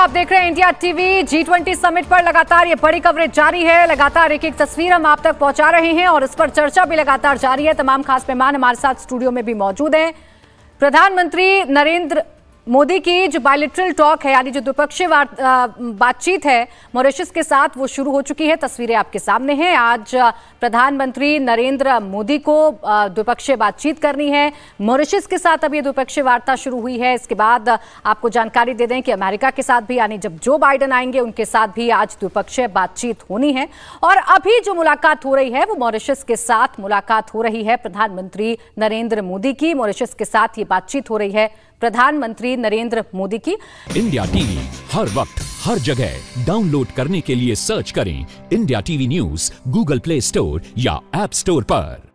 आप देख रहे हैं India TV G twenty summit पर लगातार ये बड़ी कवरेज जारी है लगातार एक एक तस्वीर हम आप तक पहुंचा रहे हैं और इस पर चर्चा भी लगातार जारी है तमाम खास मेहमान हमारे साथ स्टूडियो में भी मौजूद हैं प्रधानमंत्री नरेंद्र मोदी की जो बायोलिट्रल टॉक है यानी जो द्विपक्षीय बातचीत है मॉरिशस के साथ वो शुरू हो चुकी है तस्वीरें आपके सामने हैं आज प्रधानमंत्री नरेंद्र मोदी को द्विपक्षीय बातचीत करनी है मॉरिशस के साथ अभी द्विपक्षीय वार्ता शुरू हुई है इसके बाद आपको जानकारी दे दें कि अमेरिका के साथ भी यानी जब जो बाइडन आएंगे उनके साथ भी आज द्विपक्षीय बातचीत होनी है और अभी जो मुलाकात हो रही है वो मॉरिशस के साथ मुलाकात हो रही है प्रधानमंत्री नरेंद्र मोदी की मॉरिशस के साथ ये बातचीत हो रही है प्रधानमंत्री नरेंद्र मोदी की इंडिया टीवी हर वक्त हर जगह डाउनलोड करने के लिए सर्च करें India TV news Google Play Store या एप स्टोर पर